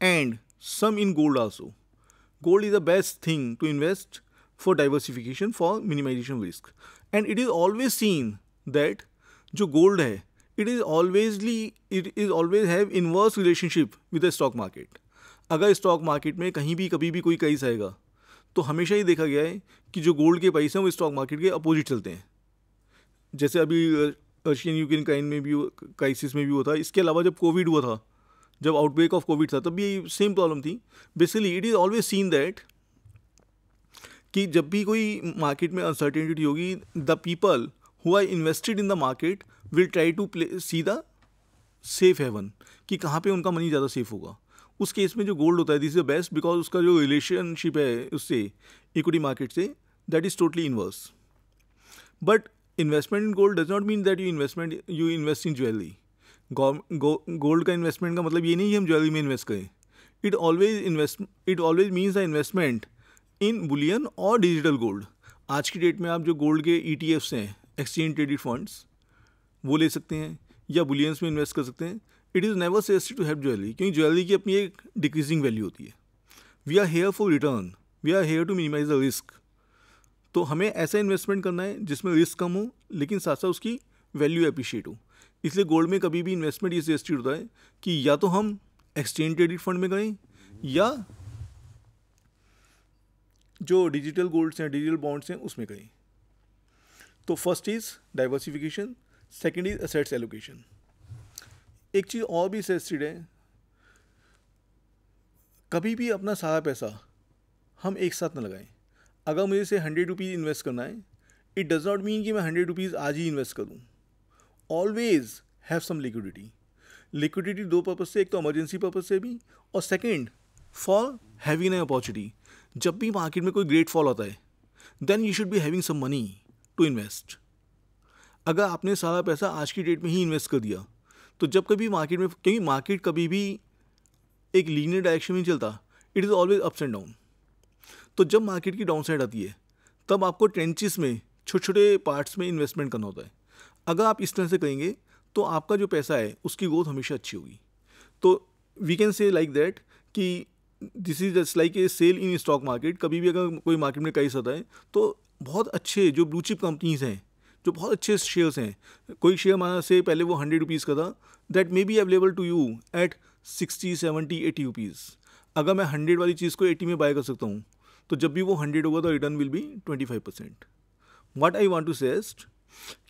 and some in gold also. Gold is the best thing to invest for diversification for minimization risk. And it is always seen that जो gold है it is always it is always have inverse relationship with the stock market अगर stock market में कहीं भी कभी भी कोई case आएगा तो हमेशा ही देखा गया है कि जो गोल्ड के प्राइस हैं वो स्टॉक मार्केट के अपोजिट चलते हैं जैसे अभी रशियन यूक्रेन क्राइन में भी क्राइसिस में भी हुआ था इसके अलावा जब कोविड हुआ था जब आउटब्रेक ऑफ कोविड था तब भी सेम प्रॉब्लम थी basically it is always seen that कि जब भी कोई मार्केट में अनसर्टेनिटी होगी the people who are invested in the market will try to play see the safe haven कि कहाँ पे उनका मनी ज़्यादा सेफ होगा उस केस में जो गोल्ड होता है this is the best because उसका जो रिलेशनशिप है उससे इक्विटी मार्केट से that is totally inverse but investment in gold does not mean that you investment you invest in jewellery gold का इन्वेस्टमेंट का मतलब ये नहीं कि हम ज्वेलरी में इन्वेस्ट करें it always invest it always means a investment in bullion और डिजिटल गोल्ड आज की डेट में आप जो गोल्ड के ई टी एफ्स हैं एक्सचेंज ट्रेडिड फंड्स वो ले सकते हैं या बुलियंस में इन्वेस्ट कर सकते हैं it is never says to have jewellery क्योंकि ज्वेलरी की अपनी एक डिक्रीजिंग वैल्यू होती है we are here for return we are here to minimise the risk तो हमें ऐसा इन्वेस्टमेंट करना है जिसमें रिस्क कम हो लेकिन साथ साथ उसकी वैल्यू अप्रिशिएट हो इसलिए गोल्ड में कभी भी इन्वेस्टमेंट ये सजेस्टेड होता है कि या तो हम एक्सचेंज ट्रेडिड फंड में करें या जो डिजिटल गोल्ड्स हैं डिजिटल बॉन्ड्स हैं उसमें करें तो first is diversification second is assets allocation एक चीज़ और भी सजेस्टेड है कभी भी अपना सारा पैसा हम एक साथ ना लगाएं अगर मुझे से हंड्रेड रुपीज़ इन्वेस्ट करना है इट डज़ नॉट मीन कि मैं हंड्रेड रुपीज़ आज ही इन्वेस्ट करूँ always have some liquidity liquidity दो पर्पज से एक तो इमरजेंसी पर्पज से भी और second for having an opportunity जब भी मार्केट में कोई ग्रेट फॉल आता है then you should be having some money to invest अगर आपने सारा पैसा आज की डेट में ही इन्वेस्ट कर दिया तो जब कभी मार्केट में क्योंकि मार्केट कभी भी एक लीनियर डायरेक्शन में नहीं चलता it is always ups and down तो जब मार्केट की डाउन साइड आती है तब आपको ट्रेंचिस में छोटे छोटे पार्ट्स में इन्वेस्टमेंट करना होता है अगर आप इस तरह से करेंगे तो आपका जो पैसा है उसकी ग्रोथ हमेशा अच्छी होगी तो we can say like that कि this is just like a sale in stock market कभी भी अगर कोई मार्केट में कई सता है तो बहुत अच्छे जो ब्लू चिप कंपनीज हैं जो बहुत अच्छे शेयर्स हैं कोई शेयर माना से पहले वो हंड्रेड रुपीज़ का था that may be available to you at sixty seventy eighty rupees अगर मैं हंड्रेड वाली चीज़ को एटी में बाय कर सकता हूँ तो जब भी वो हंड्रेड होगा तो return will be twenty five percent what I want to suggest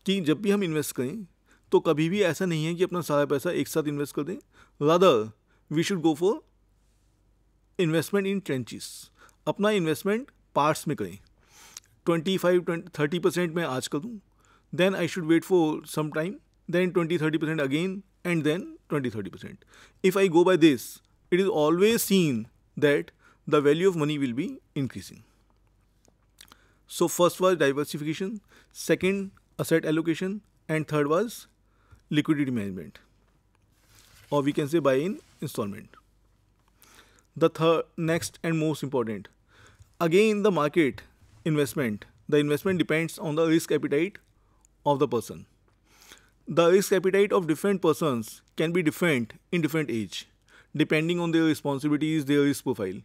कि जब भी हम इन्वेस्ट करें तो कभी भी ऐसा नहीं है कि अपना सारा पैसा एक साथ इन्वेस्ट कर दें rather we should go for investment in tranches अपना इन्वेस्टमेंट पार्ट्स में करें ट्वेंटी फाइव थर्टी परसेंट मैं आज कर दूँ then I should wait for some time then twenty thirty percent again and then twenty thirty percent if I go by this it is always seen that the value of money will be increasing so first was diversification second asset allocation, and third was liquidity management, or we can say buy in installment. The third, next and most important, again the market investment. The investment depends on the risk appetite of the person. The risk appetite of different persons can be different in different age, depending on their responsibilities, their risk profile.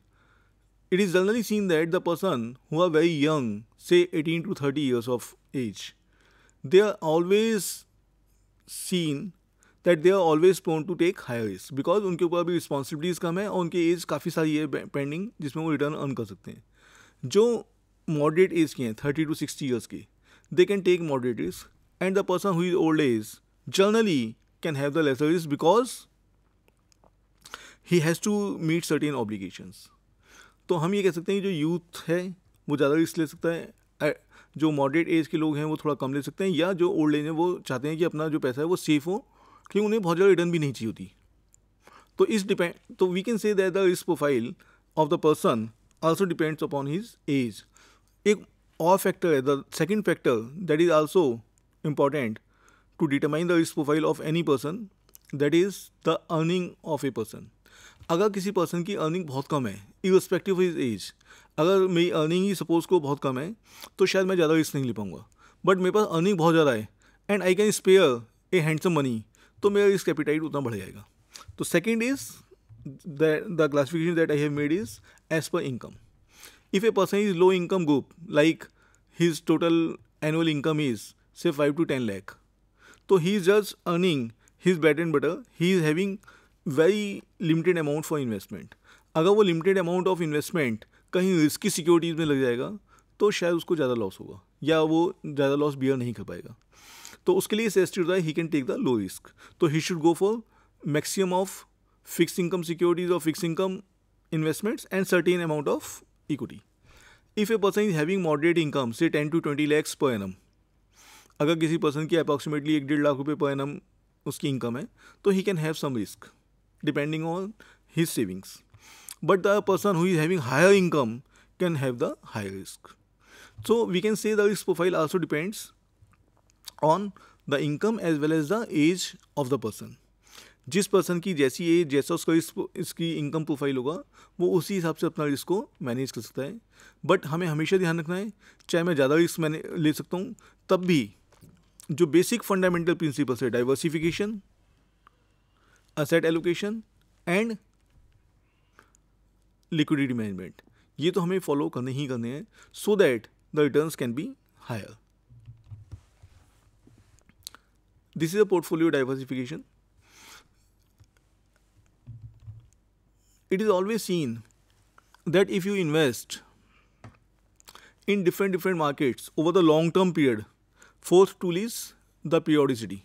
It is generally seen that the person who are very young, say 18 to 30 years of age, they are always seen that they are always prone to take higher risk because उनके ऊपर अभी responsibilities कम है और उनकी as काफ़ी सारी है pending जिसमें वो रिटर्न अर्न कर सकते हैं जो मॉडरेट एज के हैं थर्टी टू सिक्सटी ईयर्स के they can take moderate risk and the person who old age generally can have the lesser is because he has to meet certain obligations तो हम ये कह सकते हैं कि जो यूथ है वो ज़्यादा रिस्क ले सकता है जो मॉडरेट एज के लोग हैं वो थोड़ा कम ले सकते हैं या जो ओल्ड एज है वो चाहते हैं कि अपना जो पैसा है वो सेफ हो क्योंकि उन्हें बहुत ज़्यादा रिटर्न भी नहीं चाहिए होती तो इस डिपेंड तो we can say that the risk profile of the person also depends upon his age एक और फैक्टर है the second factor that is also important to determine the risk profile of any person that is the earning of a person अगर किसी person की earning बहुत कम है irrespective is as अगर मेरी अर्निंग ही सपोज को बहुत कम है तो शायद मैं ज़्यादा रिस्क नहीं ले पाऊंगा बट मेरे पास अर्निंग बहुत ज़्यादा है and I can spare a handsome money तो मेरा रिस्क एपिटाइट उतना बढ़ जाएगा तो second is the classification that I have made is as per income if a person is low income group like his total annual income is say five to ten lakh तो he is just earning his better and better he is having very limited amount for investment अगर वो limited amount of investment कहीं risky securities में लग जाएगा तो शायद उसको ज़्यादा लॉस होगा या वो ज़्यादा लॉस बियर नहीं कर पाएगा तो उसके लिए सजेस्ट होता है he can take the low risk तो he should go for maximum of fix income securities और fix income investments and certain amount of equity if a person is having moderate income say ten to twenty lakhs per annum अगर किसी person की approximately एक डेढ़ लाख रुपये per annum उसकी income है तो he can have some risk depending on his savings. But the person who is having higher income can have the higher risk. So we can say the risk profile also depends on the income as well as the age of the person. जिस person की जैसी as जैसा उसका इस, इसकी income profile होगा वो उसी हिसाब से अपना रिस्क को मैनेज कर सकता है बट हमें हमेशा ध्यान रखना है चाहे मैं ज़्यादा रिस्क मैंने ले सकता हूँ तब भी जो बेसिक फंडामेंटल प्रिंसिपल्स है diversification asset allocation and liquidity management ये तो हमें फॉलो करने ही करने हैं so that the return can be higher this is a portfolio diversification it is always seen that if you invest in different different markets over the long term period force tool is the periodicity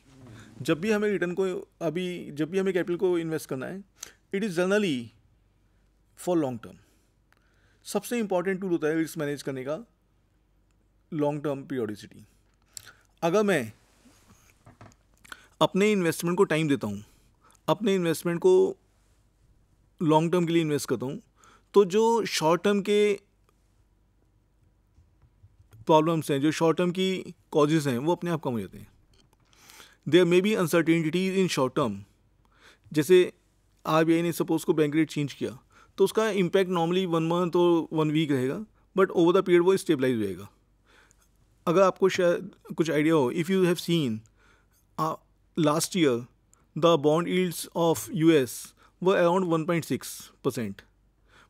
जब भी हमें return को अभी जब भी हमें capital को invest करना है it is generally for long term सबसे इंपॉर्टेंट टूल होता है रिस्क मैनेज करने का लॉन्ग टर्म पीरियोडिसिटी अगर मैं अपने इन्वेस्टमेंट को टाइम देता हूँ अपने इन्वेस्टमेंट को लॉन्ग टर्म के लिए इन्वेस्ट करता हूँ तो जो शॉर्ट टर्म के प्रॉब्लम्स हैं जो शॉर्ट टर्म की कॉजेज़ हैं वो अपने आप कम हो जाते हैं there may be uncertainties in short term जैसे आर बी आई ने सपोज को बैंक रेट चेंज किया तो उसका इम्पैक्ट नॉर्मली वन मंथ और वन वीक रहेगा बट ओवर द पीरियड वो स्टेबलाइज रहेगा अगर आपको शायद कुछ आइडिया हो if you have seen last year the bond yields of U S was around one point six percent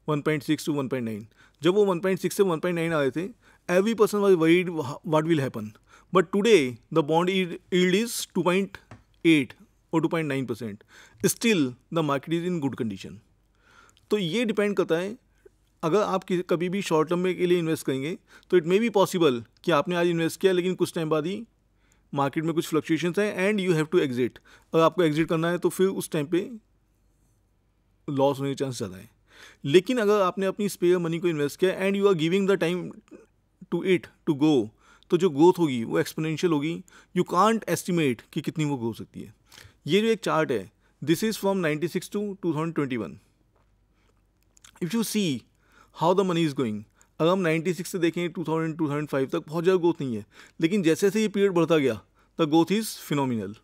one point six to one point nine जब वो one point six से वन पॉइंट नाइन आ रहे थे every person was worried what will happen but today the bond yield is 2.8 और 2.9 percent still the market is in good condition तो ये depend करता है अगर आप कभी भी शॉर्ट टर्म में के लिए इन्वेस्ट करेंगे तो इट मे बी पॉसिबल कि आपने आज इन्वेस्ट किया लेकिन कुछ टाइम बाद ही मार्केट में कुछ फ्लक्चुएशन हैं and you have to exit अगर आपको एग्जिट करना है तो फिर उस टाइम पे लॉस होने के चांस ज़्यादा है लेकिन अगर आपने अपनी स्पेयर मनी को इन्वेस्ट किया and you are giving the time to it to go तो जो ग्रोथ होगी वो एक्सपोनेंशियल होगी यू कांट एस्टिमेट कि कितनी वो ग्रो सकती है ये जो एक चार्ट है this is from 96 to 2021 if you see how the money is going अगर हम 96 से देखें 2000 2005 तक बहुत ज़्यादा ग्रोथ नहीं है लेकिन जैसे जैसे ये पीरियड बढ़ता गया the growth is phenomenal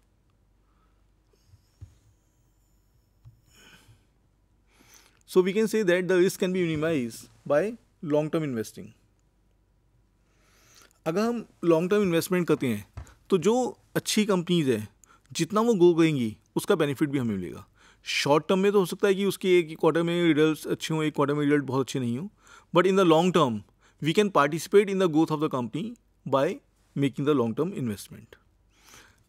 so we can say that the risk can be minimise by long term investing अगर हम लॉन्ग टर्म इन्वेस्टमेंट करते हैं तो जो अच्छी कंपनीज हैं जितना वो ग्रो करेंगी उसका बेनिफिट भी हमें मिलेगा शॉर्ट टर्म में तो हो सकता है कि उसके एक क्वार्टर में रिजल्ट अच्छे हों एक क्वार्टर में रिजल्ट बहुत अच्छे नहीं हों but in the long term we can participate in the growth of the company by making the long term investment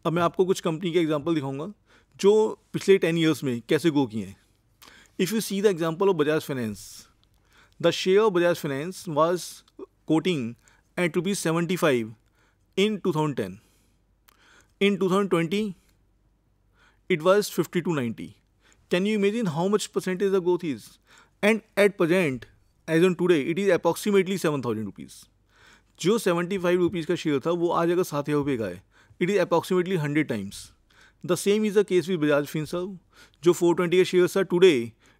अब मैं आपको कुछ कंपनी के एग्जाम्पल दिखाऊंगा जो पिछले टेन ईयर्स में कैसे ग्रो किए हैं if you see the example of Bajaj finance the share of Bajaj finance was quoting to rupees 75 in 2010. In 2020, it was 50 to 90. Can you imagine how much percentage the growth is? And at present, as on today, it is approximately 7000 rupees. जो 75 rupees का share था वो आज अगर सात हज़ार रुपये का है it is approximately hundred times the same is the case with Bajaj जो 420 का शेयर था टुडे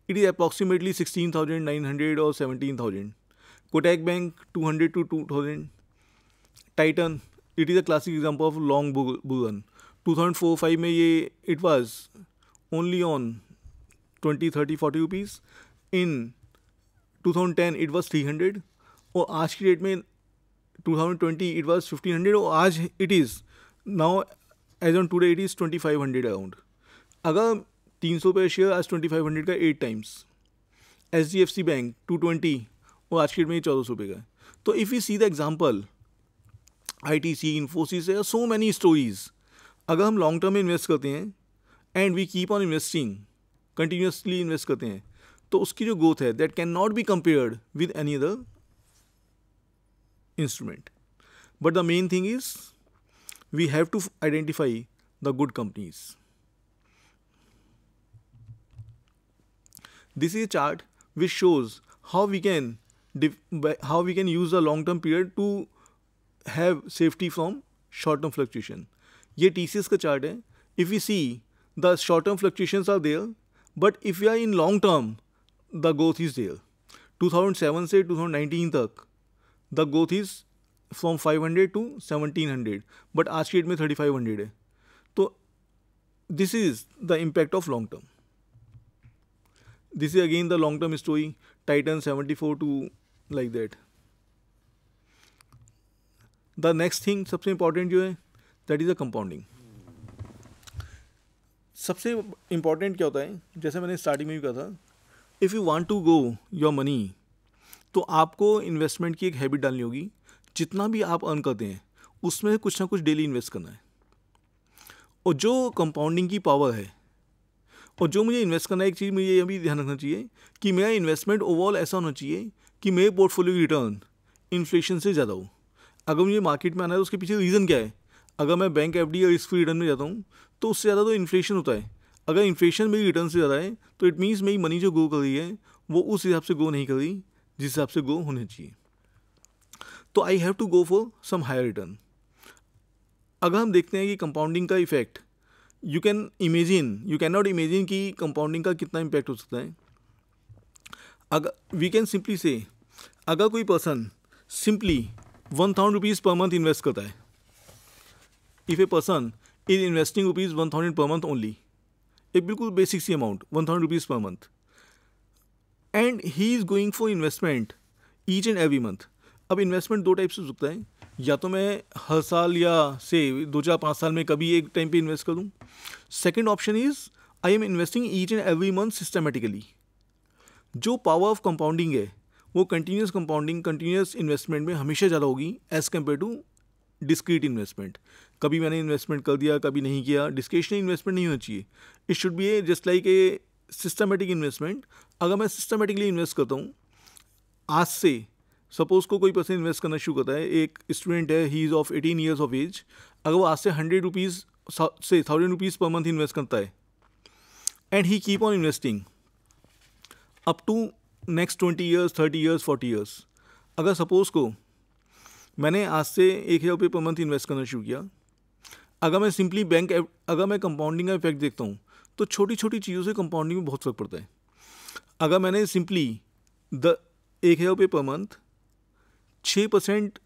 इट इज़ अप्रॉक्सीमेटली 16,900 और 17,000 Kotak bank two hundred to two thousand Titan it is a classic example of long bull two thousand four five में ये it was only on twenty thirty forty rupees in two thousand ten it was three hundred और आज की date में two thousand twenty it was fifteen hundred और आज it is now as on today it is twenty five hundred around अगर तीन सौ पे शेयर आज ट्वेंटी फाइव हंड्रेड का eight times H D F C bank two twenty वो आज की डेट में चौदह सौ रुपये का है तो if you see the example I T C Infosys so many stories अगर हम लॉन्ग टर्म में इन्वेस्ट करते हैं and we keep on investing continuously invest करते हैं तो उसकी जो ग्रोथ है that can not be compared with any other instrument but the main thing is we have to identify the good companies this is chart which shows how we can how we can use the long term period to have safety from short term fluctuation ये T का chart है if you see the short term fluctuations are there but if you are in long term the growth is there 2007 से 2019 तक the growth is from 500 to 1700 but आज की date में 3500 है तो this is the impact of long term this is again the long term story Titan 74 to like that the next thing सबसे important जो है दैट इज़ अ कंपाउंडिंग सबसे important क्या होता है जैसे मैंने स्टार्टिंग में भी कहा था if you want to go your money तो आपको इन्वेस्टमेंट की एक हैबिट डालनी होगी जितना भी आप अर्न करते हैं उसमें कुछ ना कुछ डेली इन्वेस्ट करना है और जो कंपाउंडिंग की पावर है और जो मुझे इन्वेस्ट करना है एक चीज़ मुझे ये भी ध्यान रखना चाहिए कि मेरा इन्वेस्टमेंट ओवरऑल ऐसा होना चाहिए कि मेरे पोर्टफोलियो की रिटर्न इन्फ्लेशन से ज़्यादा हो अगर मुझे मार्केट में आना है तो उसके पीछे रीज़न क्या है अगर मैं बैंक एफ डी या रिस्क फ्री रिटर्न में जाता हूँ तो उससे ज़्यादा तो इन्फ्लेशन होता है अगर इन्फ्लेशन मेरी रिटर्न से ज़्यादा है तो इट मीन्स मेरी मनी जो ग्रो कर रही है वो उस हिसाब से ग्रो नहीं कर रही जिस हिसाब से ग्रो होना चाहिए तो I have to go for some higher return अगर हम देखते हैं कि कंपाउंडिंग का effect you can imagine you can not imagine कि कंपाउंडिंग का कितना इम्पैक्ट हो सकता है अगर वी कैन सिंपली से अगर कोई person simply one thousand rupees per month invest करता है if a person is investing rupees one thousand per month only एक बिल्कुल बेसिक सी amount one thousand rupees per month and he is going for investment each and every month अब investment दो type से जुकता है या तो मैं हर साल या से दो चार पाँच साल में कभी एक टाइम पे इन्वेस्ट करूँ second option is I am investing each and every month systematically जो पावर ऑफ कंपाउंडिंग है वो कंटिन्यूस कंपाउंडिंग कंटिन्यूस इन्वेस्टमेंट में हमेशा ज़्यादा होगी as compare to discrete investment कभी मैंने इन्वेस्टमेंट कर दिया कभी नहीं किया डिस्क्रिशनरी इन्वेस्टमेंट नहीं होना चाहिए it should be a just like a systematic investment अगर मैं सिस्टमेटिकली इन्वेस्ट करता हूँ आज से सपोज़ को कोई पर्सन इन्वेस्ट करना शुरू करता है एक स्टूडेंट है he is of eighteen years of age अगर वो आज से हंड्रेड रुपीज़ से thousand rupees per month invest करता है and he keep on investing up to next twenty years thirty years forty years अगर सपोज़ को मैंने आज से एक हज़ार रुपये पर मंथ इन्वेस्ट करना शुरू किया अगर मैं सिंपली बैंक अगर मैं कंपाउंडिंग का इफेक्ट देखता हूँ तो छोटी छोटी चीज़ों से कंपाउंडिंग में बहुत फ़र्क पड़ता है अगर मैंने सिंपली द एक हज़ार रुपये पर मंथ छः परसेंट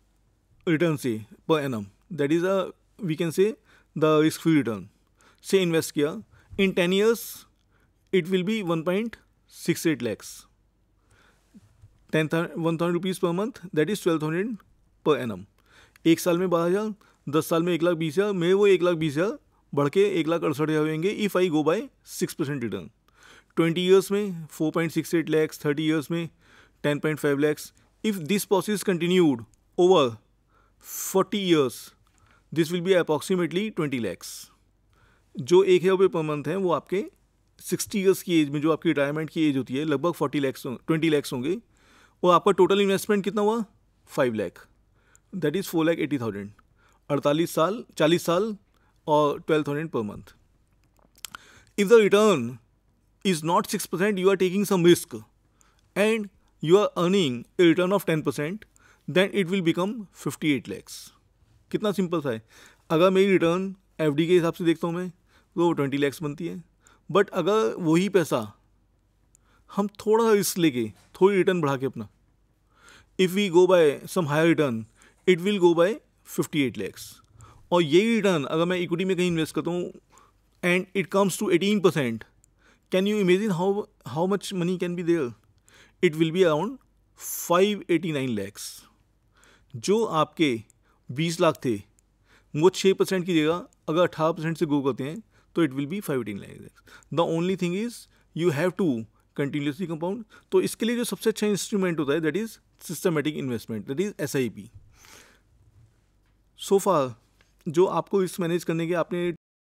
रिटर्न से per annum that is a we can say the risk free return से इन्वेस्ट किया in ten years it will be one point six eight lakhs ten one thousand rupees per month that is twelve thousand per annum एक साल में बारह हज़ार दस साल में एक लाख बीस हज़ार में वो एक लाख बीस हज़ार बढ़ के एक लाख अड़सठ हज़ार होंगे if I go by six percent return twenty years में four point six eight lakhs thirty years में ten point five lakhs if this process continued over forty years this will be approximately twenty lakhs जो एक हज़ार रुपये पर मंथ हैं वो आपके sixty years की एज में जो आपकी रिटायरमेंट की एज होती है लगभग फोर्टी लैक्स ट्वेंटी लैक्स होंगे और आपका टोटल इन्वेस्टमेंट कितना हुआ five lakh that is four lakh eighty thousand अड़तालीस साल चालीस साल और twelve thousand per month if the return is not six percent you are taking some risk and you are earning a return of ten percent then it will become fifty eight lakhs कितना simple सा है अगर मेरी return F D के हिसाब से देखता हूँ मैं तो ट्वेंटी लैक्स बनती है बट अगर वही पैसा हम थोड़ा सा रिस्क लेके थोड़ी रिटर्न बढ़ा के अपना if we go by some higher return it will go by 58 lakhs और यही रिटर्न अगर मैं इक्विटी में कहीं इन्वेस्ट करता हूँ and it comes to 18 percent can you imagine how how much money can be there it will be around 589 lakhs जो आपके 20 लाख थे वो 6 परसेंट की जगह अगर अट्ठारह परसेंट से गो करते हैं तो it will be five eighteen like the only thing is you have to continuously compound तो इसके लिए जो सबसे अच्छा इंस्ट्रूमेंट होता है that is systematic investment that is S I P सोफा जो आपको इस मैनेज करने के आपने